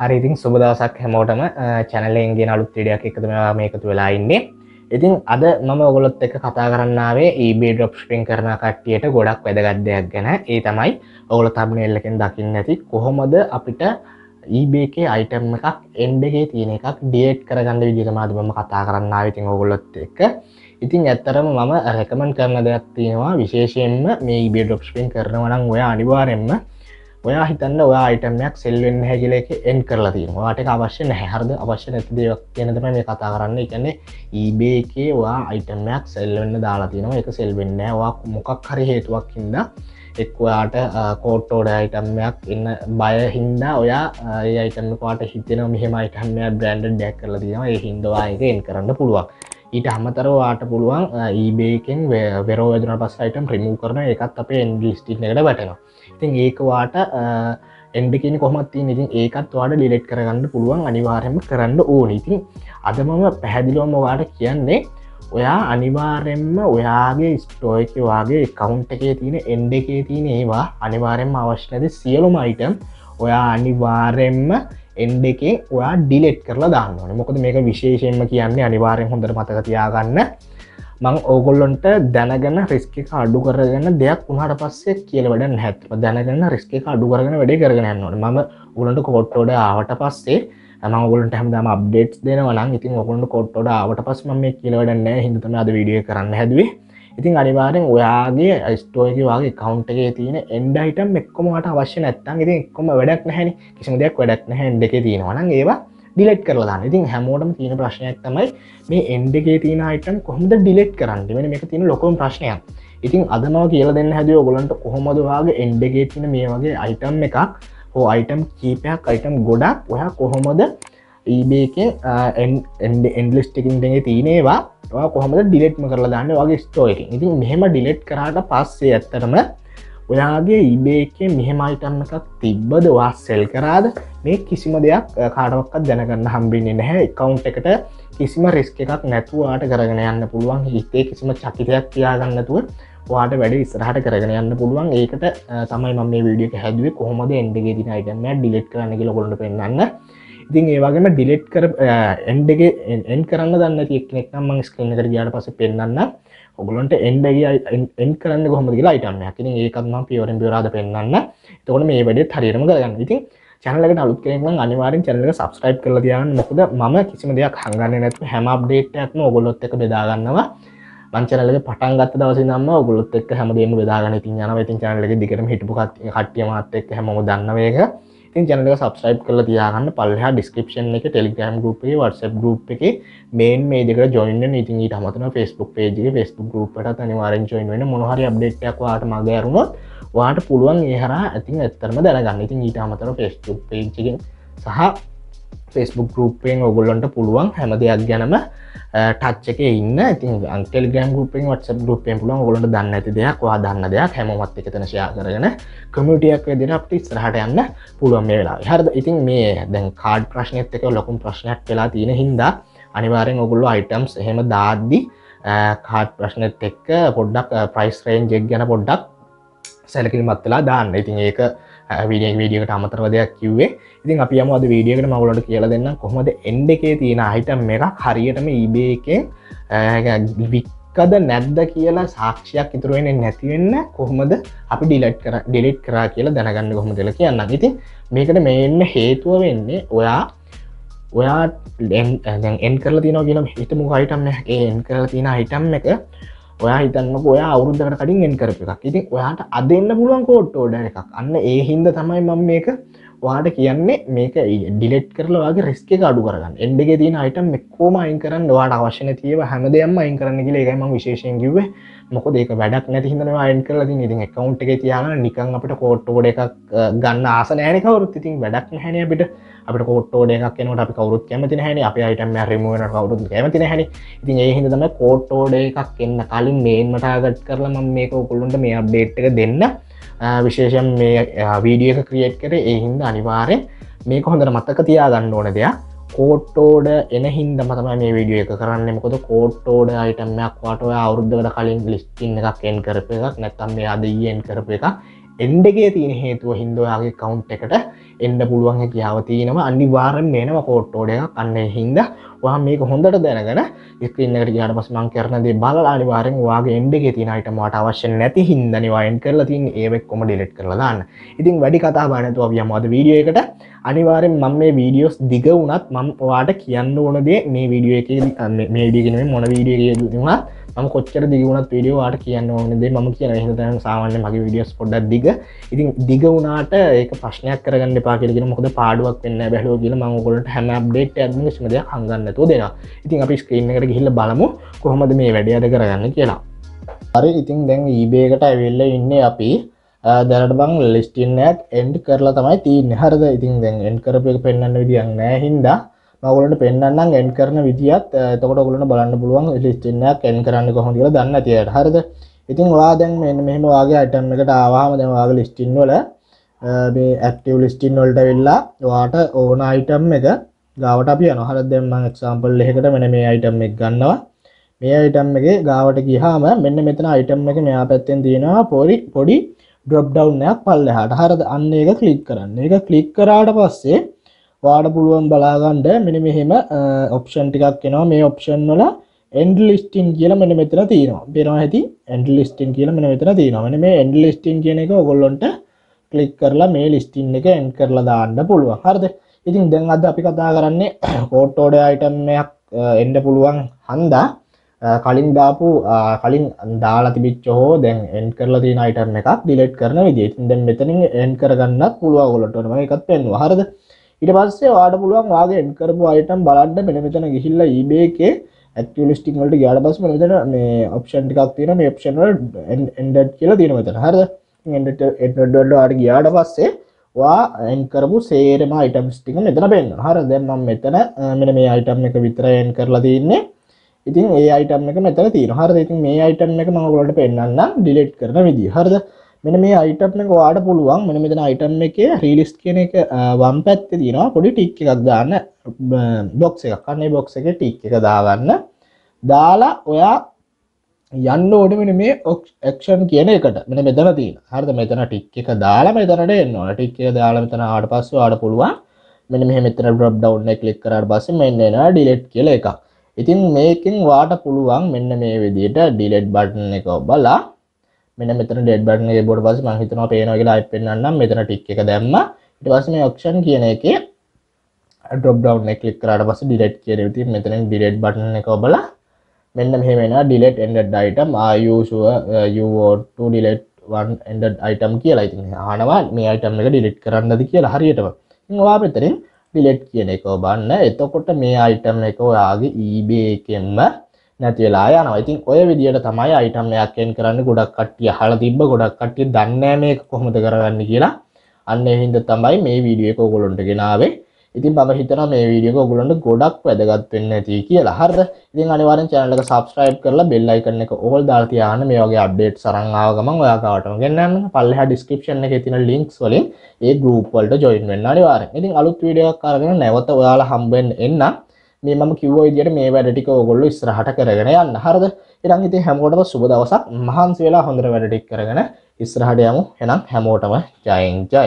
හරිඉතින් සුබදවසක් හැමෝටම චැනලෙන්ගේ අලුත් ්‍රඩියක් එකතු මෙවා මේකතු වෙලා ඉන්නේ ඉතින් අද මම ඔගොලොත් එක කතා කරන්නාවේ ඒබේ ඩොප් ෂපින් කරන කට්ටියට ගොඩක් වැදගත්දයක් ගැන ඒ තමයි ඔවුල තබනල්ලකින් දකින්න ඇති කොහොමද අපිට ඒබේකේ අයිටම් එකක් එන්ඩගේ තියෙන එකක් ඩියට් කරගන්න විදිරමාදම කතා කරන්න ඉතින් ඔගොලොත් එක ඉතින් ඇත්තරම මම රැකමන් කරන දෙයක් තියෙනවා විශේෂයෙන්ම මේ බේ ඩොප් ෂපින් කරනවනම් ඔය අනිවාරෙන්ම ඔයා හිතන්න ඔයා අයිටමයක් සෙල්වෙන් හැකිල එක එන් කරලා තියෙන වාට අවශ්‍ය නැහරද අවශ්‍ය නැති දෙයක් කියනතම මේ කතා කරන්න එකන්නේ ඊබේ එකේ වා අයිටමයක් සෙල්වෙන්න දාලා තියෙනවා එක සෙල්වෙන්නවා මොකක් හරි හේතුවක් හිද එක්වාට කෝට්ටෝඩ අයිටම්යක් එන්න බය හින්දා ඔයා ඒ අයිටමවාට හිතෙන මෙහම අයිටමය බ්‍රන්ඩ් ඩැක් කරලා තියෙනවා ඒ හින්දවා එක එන් කරන්න පුළුවන් ඊට හමතරවාට පුළුවන් ඊබේකෙන් වෙරෝජන පස්සයිටම් ප්‍රිමූ කරන එකත් අපේ ඉන්ගිස්ටිනකට වැටෙනවා ඉතින් ඒකවාට එන්ඩිකින් කොමත්ති ඉතින් ඒකත් වාට ඩිලෙට් කරගන්න පුළුවන් අනිවාරයම කරන්න ඕන ඉතින් අද මම පැහැදිලුවම වාට කියන්නේ ඔයා අනිවාරෙන්ම ඔයාගේ ස්ටෝයක වගේ කවුන්ට එකේ තියෙන එන්ඩ එකේ තියෙන ඒවා අනිවාරෙන්ම අවශ්‍යනද සියලුම අයිටම් ඔයා අනිවාරෙන්ම එන්ඩ එකේ ඔයා ඩිලෙට් කරලා දාන්නන මොකද මේක විශේෂයෙන්ම කියන්නේ අනිවාරෙන් හොඳට මතක තියාගන්න මං ඕගොල්ලොන්ට දැනගන්න රිස්ක අඩු කරගන්න දෙයක් උහට පස්සේ කියල වැඩ හැත්ම දැනගන්න රිස්ක අඩු කරගෙන වැඩි කරගෙනන්නට ම උලට කොට්ටෝඩ ආවට පස්සේ මගලට හැමදම අප්ඩේට් දෙනවලන් ඉතින් ඔකුන්ට කොට්ටෝඩ ආවට පස්ම මේ කියලවැඩන්න හිතම අද විඩිය කරන්න හැදුවේ ඉතින් අනිවාරෙන් ඔයාගේ ස්ටෝයක වගේ කවන්ටගේ තියෙන එන්ඩ හිටම් එක්කොමට අවශ්‍ය නැත්තන් ඉතින් එක්කොම වැඩක් නැහැනි කිසිම දෙයක් වැඩක් නැහැ දෙක තියෙනවන ඒවා ඩිලෙට් කරලා දාන්න ඉතින් හැමෝටම තියෙන ප්‍රශ්නයක් තමයි මේ එන්ඩගේ තින අයිටම් කොහොමද ඩිලෙට් කරන්න වෙන එක තියෙන ලොකම් ප්‍රශ්නයක් ඉතින් අදමව කියල දෙන්න හැදිය ඔගොලන්ට කොහොමදවාගේ එන්ඩගේ තින මේ වගේ අයිටම් එකක් හෝ අයිටම් කීපයක් අයිටම් ගොඩක් ඔයා කොහොමද ඒබේකෙන් එන්ඩලිස්ටිකින් දෙගේ තියනේවා කොහොමද ඩිලෙට්ම කරලා දාන්න වගේ ස්ටෝයකින් ඉතින් මෙහෙම ඩිලෙට් කරට පස්සේ ඇත්තරම ඔයාගේ ඉබේකේ මෙහෙම අයිටම් එකක් තිබ්බද වා සෙල් කරාද මේ කිසිම දෙයක් කාඩවක්කත් දැනගන්න හම්බින්නේ නැහැ එකවුන්් එකට කිසිම රිස්ක එකක් නැතුවාට කරගෙන යන්න පුළුවන් හිතේ කිසිම චකිතයක් තියාගන්නතුව වාට වැඩ ඉස්රහට කරගෙන යන්න පුළුවන් ඒකට තමයි ම මේ විඩිය හැදුවේ කොහොමද එන්ඩගේ දින අයිටම ඩිලෙට් කරනක ලොකොට පෙන්න්න ඉතින් ඒවාගේම ඩිලෙට් කර එන්ඩගේ එන් කරන්න දන්න තිෙක්නෙක් මං ස්කන කර ගයාට පස පෙන්න්න ඔගලොන්ට එන්ඩ එන් කරන්න ගොහම කියලා යිටමයක් ඉතින් ඒකත්ම පියවරෙන් පියරාද පෙන්න්න එතකොට මේ වැඩේ හරියටම කරගන්න ඉතින් චැනලකට අලුත් කෙනෙක් අනිවාර්යෙන් චැනලක සබස්ක්‍රයිබ් කරලා තියාගන්න මොකද මම කිසිම දෙයක් හංගන්නේ නැතුව හැම අප්ඩේට් එකක්ම ඔයගොල්ලොත් එක්ක බෙදා ගන්නවා මං චැනලේ පටන් ගත්ත දවසේ නම් ඔයගොල්ලොත් එක්ක හැමදේම බෙදාගෙන ඉතින් යනවා ඉතින් චැනල් එකේ දිගටම හිටපු කට්ටිය මාත් එක්ක හැමෝම දන්නව ඒක ඉතින් චැනල එක සබස්ක්‍රයිබ් කරලා තියාගන්න පල්ලෙහා ඩිස්ක්‍රිප්ෂන් එක ටෙලිග්‍රෑම් ගෲප් එකේ WhatsApp group එකේ මේන් මේ දෙකට join වෙන්න ඉතින් ඊට අමතරව Facebook page එකේ Facebook group එකට අනිවාර්යෙන් join වෙන්න මොන හරි update එකක් ඔයාලට මගේ අරුණොත් ඔයාට පුළුවන් ඒ හරහා ඉතින් ඇත්තරම දැනගන්න ඉතින් ඊට අමතරව Facebook page එකෙන් සහ ෆෙස්බුක් ගරුපෙන් ඔගොල්ලොන්ට පුළුවන් හැම දෙයක් ගැනම ටච් එක ඉන්න ඉති අන්තෙල්ගම් ගුපෙන් වටස ගුපෙන් පුලන් ගොලට දන්න ඇති දෙයක් වා දන්න දෙයක් හැමවත් එක තන ශයා කරගෙන කමිටියක් දෙන අපට ඉස්රහට යන්න පුළුවන් මේ වෙලා හරද ඉතින් මේ දැන් කාඩ් ප්‍රශ්නයත් එක ලොකුම් ප්‍රශ්නයක් වෙලා තියෙන හින්දා අනිවාරෙන් ඔගොල්ලු අයිටම්ස් එහෙම දාද්දි කාඩ් ප්‍රශ්නත් එක්ක පොඩ්ඩක් ප්‍රයිස් රේන්ජෙක් ගැන පොඩ්ඩක් සැලකිල් මත්වෙලා දාන්න ඉතින් ඒක විඩියක් වීඩියකට අමතරව දෙයක් කිව්වේ ඉතින් අපි අම අද වීඩියකට මගලට කියල දෙන්න කොහොමද එන්ඩ එකේ තියෙන අහිටම් එකක් හරියටම ඉබේකෙන් වික්කද නැද්ද කියලා සාක්ෂයක් ඉතුරුවෙන නැතිවෙන්න කොහොමද අපි ඩිලට් කර ඩිලිට් කරා කියලා දැනගන්න කොහොම දෙල කියන්න ඉතින් මේකට මෙන්න හේතුව වෙන්නේ ඔයා ඔයා එන් කරලා තින කියනම් හිතමු හයිටම් එන් කරලා තින හිටම් එක ඔයා හිතන්න ඔයා අවුරුද්ධකට කඩින් එෙන් කරප එකක් ඉතින් ඔයාට අදන්න පුළුවන් කෝට්ටෝඩ එකක් අන්න ඒ හින්ද තමයි මම මේක වාට කියන්නේ මේක ඩිලෙට් කරලවාගේ රිස්ක අඩු කරගන්න එන්ඩග තින අයිටම් එක්කෝම අයින් කරන්න වාට අවශ්‍යන තියව හැම දෙයම්ම අයින් කරන්න කියල එකම විශේෂයෙන් කිව මොක දෙක වැඩක් නැති හිදන අයින් කරල ඉති එකකවන්් එක තියන නිකන් අපට කෝට්ටෝඩ එකක් ගන්න ආස නෑන කවරුත් ඉතින් වැඩක් හැන අපිට අපට කෝට්ටෝඩ එකක් නට අපි කවරුත් කැමති හැන අප අයිටම රමුවන කවරුත් කැමති හැන ඉතින් ඒ හිද තම කෝට්ටෝඩ එකක් එන්න කලින් මේන්මටාගත් කරලා ම මේක උකුළුන්ට මේ අප්ඩේට් එක දෙන්න විශේෂන් මේ වීඩියක ක්‍රියට් කර එහින්ද අනිවාරය මේක හොඳර මත්තක තියා ගන්න ඕන දෙයක් කෝට්ටෝඩ එන හින්ද මතම මේ විඩිය එක කරන්න මොකොද කෝට්ටෝඩ අයිටමයක් වාටය අවුද්ධකට කලින් ලිස්ටින් එකක් එන් කරප එකක් නැත්තම් මේ අදයෙන් කරප එක එන්ඩගේ තියෙන හේතුව හින්දයාගේ කවුන්් එකට එන්ඩ පුළුවන් කියාව තියෙනම අනි වාරෙන් මේනම කෝට්ටෝඩ එකක් අන්න හින්ද වා මේක හොඳට දැනගෙන ඉස්කන්නට ගට පස් මං කරනද බල අනිවාරෙන් වගේ එන්ඩගේ තිනට මට අවශ්‍ය නැති හින්දනිවායෙන් කරලා තින් ඒවෙක්කොම ඩිලෙට් කරලාන්න ඉතින් වැඩි කතා බානතු අපිය මද වීඩිය එකට අනිවාරෙන් මං මේ වීඩියෝස් දිග වුණත් මම වාට කියන්න ඕනදේ මේ වීඩියෝ එක මේඩිගෙනීම මොන වීඩියගේ දුතුමත් ම කොච්චර දිගුණත් වීඩියෝවාට කියන්න ඕනදේ ම කියන හිතන සාමාන්‍ය මගේ විඩියස් පොඩ්ඩක් දිග ඉතින් දිග වුණට ඒක ප්‍රශ්නයක් කරගන්න පාකිරගෙන මොකද පාඩුවක් වෙන්න බැලෝ කියල මංගොලට හැම බ්ඩේට ඇදමශමද හඟන්නතු දෙෙන ඉතින් අපි ස්ක්‍රීන් එකට හිල්ල බලමු කොහොමද මේ වැඩි අද කරගන්න කියලා හරි ඉතින් දැන් ඊබේකට ඇවෙල්ල ඉන්න අපි දැනට බං ලිස්ටින්නත් එන්ඩ් කරලා තමයි තිීන් හරද ඉතින් දැන් එන්ඩ් කරප එක පෙන්න්න විදිියන්න හින්දා මගලට පෙන්න්න එන් කරන විදිත් තකොට ගලන බලන්න පුළුවන් ලිස්ටින්නක් එන් කරන්න කොහොඳ කියලා දන්න තියට හරද ඉතින් වා දැන් මෙන්න මෙහම වගේ අටම් එකට ආවාහම දැවාගේ ලිස්ටින් වල ඇක්ටව ලිස්ටින් වොල්ට වෙල්ලා වාට ඕන අයිටම් එක ගාවට අපි අනහර දෙම එක්සාම්පල් එහකට මෙන මේ අයිටම් එක් ගන්නවා මේ අයිටම් එක ගාවට ගිහාම මෙන්න මෙතන අයිටම් එක මෙයා පැත්තෙන් තියෙනවා පොරි පොඩි ඩොබ් ඩවන්නයක් පල්ල හට හරද අන්න එක කලික් කරන්න එක කලික් කරාට පස්සේ වාඩ පුළුවන් බලාගන්ඩ මෙන මෙහෙම ඔප්ෂන් ටිකක් කෙනවා මේ ඔප්ෂන් වල එන්ඩ ලිස්ටින් කියල මෙන මෙතර තියෙනවා බෙනවා ඇති ඇන්ඩ ලිස්ටින් කියල මෙන මෙතර තියෙනවන මේ එන්ඩ ලිස්ටින් කියන එක ඔගොල්ලොන්ට කලික් කරලා මේ ලිස්ටින් එක එන් කරලා දාන්න පුළුවන් හරද ඉතින් දැන් අද අපි කතා කරන්නේ කෝට්ටෝඩ අයිටම්යක් එන්ඩ පුළුවන් හන්දා කලින් දාපු කලින් දාලා තිබිච්චෝ දැන් එන් කරලා තියෙන අයිටම් එකක් ඩිලෙට් කරන විදිහ ඉතින් දැන් මෙතනින් එන් කරගන්නත් පුළුවන් ඔයගොල්ලන්ට මම එකක් පෙන්වුවා හරිද ඉට පස්සේ වාට පුළුවන් ආගෙන් කරපු අයටම් බලන්න මෙන මෙතන ගිහිල්ල ඒබේකේ ඇක්ටිලිස්ටිං වලට ගයාට පස්ස මෙතන මේ ඔප්ෂන් ටිකක් තියෙන මේ ඔප්ෂන් වල එන්ඩඩ් කියලා තියෙන මෙතන හරිද එන්ඩඩ් එන්ඩඩ් වලට ගියාට පස්සේ වා එන් කරපු සේරම අයිටම්ස් ටික මෙතන පෙන්න හර දැන් මම මෙතන මෙන්න මේ අයිටම් එක විතරයි එන් කරලා තින්නේ ඉතින් ඒ අයිටම් එක මෙතන තියෙනවා හරිද ඉතින් මේ අයිටම් එක මම ඔයගොල්ලන්ට පෙන්නන්නම් ඩිලීට් කරන විදිහ හරිද මෙන මේ අයිටම් එක ඔයාට පුළුවන් මෙන මෙතන අයිටම් එකේ රීලිස්ට් කියන එක වම් පැත්තේ තියෙනවා පොඩි ටික් එකක් දාන්න බොක්ස් එකක් අන්න ඒ බොක්ස් එකේ ටික් එක දාගන්න දාලා ඔයා යන්න ඕන මෙන මේ ඔක්ෂන් කියන එකට මෙන මෙතන තියෙන හරිද මෙතන ටික් එක දාලා මෙතනට එන්න ඕන ටික් එක දාලා මෙතන ආවට පස්සේ ඔයාට පුළුවන් මෙන්න මෙහෙ මෙතන drop down එක ක්ලික් කරාට පස්සේ මෙන්න එනවා delete කියලා එකක්. ඉතින් මේකෙන් වාට පුළුවන් මෙන්න මේ විදිහට delete button එක ඔබලා මෙන මෙතන ඩෙඩ් බටනගේ බොඩ පස මහිතන පේනගේ ලයි පෙන්න්නම් මෙතන ටික් එක දැම්ම ඉට පස මේ ඔක්ෂන් කියන එක ඩොබ් ඩව් එකලික් කරට පස ඩිලෙට් කියරවිති මෙතන ඩිලෙට් බටන එක ඔබල මෙන්න මෙහෙමෙන ඩිලෙට් එන්ඩ අයිටම් ආයුෂුව යෝට ඩිලෙට් වන් එන්ඩ අයිටම් කියලා ඉතින් හනවා මේ අයිටම් එක ඩිලෙට් කරන්නද කියලා හරියටම වා පෙතරින් ඩිලෙට් කියන එක බන්න එතකොට මේ අයිටම් එක ඔයාගේ ඊබේ එකෙන්ම නැති වෙලා යනවා. ඉතින් ඔය විදියට තමයි අයිටම් එකක් එන් කරන්න ගොඩක් කට්ටිය අහලා තිබ්බ ගොඩක් කට්ටිය දන්නේ නැහැ මේක කොහොමද කරගන්නේ කියලා. අන්න ඒ හින්දා තමයි මේ වීඩියෝ එක ඔයගොල්ලන්ට ගෙනාවේ. ඉතින් මම හිතනවා මේ වීඩියෝ එක ඔයගොල්ලන්ට ගොඩක් වැදගත් වෙන්න ඇති කියලා. හරිද? ඉතින් අනිවාර්යෙන් channel එක subscribe කරලා bell icon එක all දාලා තියාගන්න මේ වගේ updates අරන් ආව ගමන් ඔයා කාටම ගෙන්නන්න. පල්ලෙහා description එකේ තියෙන links වලින් ඒ group වලට join වෙන්න අනිවාර්යෙන්. ඉතින් අලුත් වීඩියෝ එකක් අරගෙන නැවත ඔයාලා හම්බෙන්න එන්නම්. මේ මම කිව්ව විදියට මේ වැඩ ටික ඕගොල්ලෝ ඉස්සරහට කරගෙන යන්න. හරිද? ඊළඟ ඉතින් හැමෝටම සුබ දවසක්. මහන්සි වෙලා හොඳට වැඩ ටික කරගෙන ඉස්සරහට යමු. එහෙනම් හැමෝටම ජයෙන් ජය.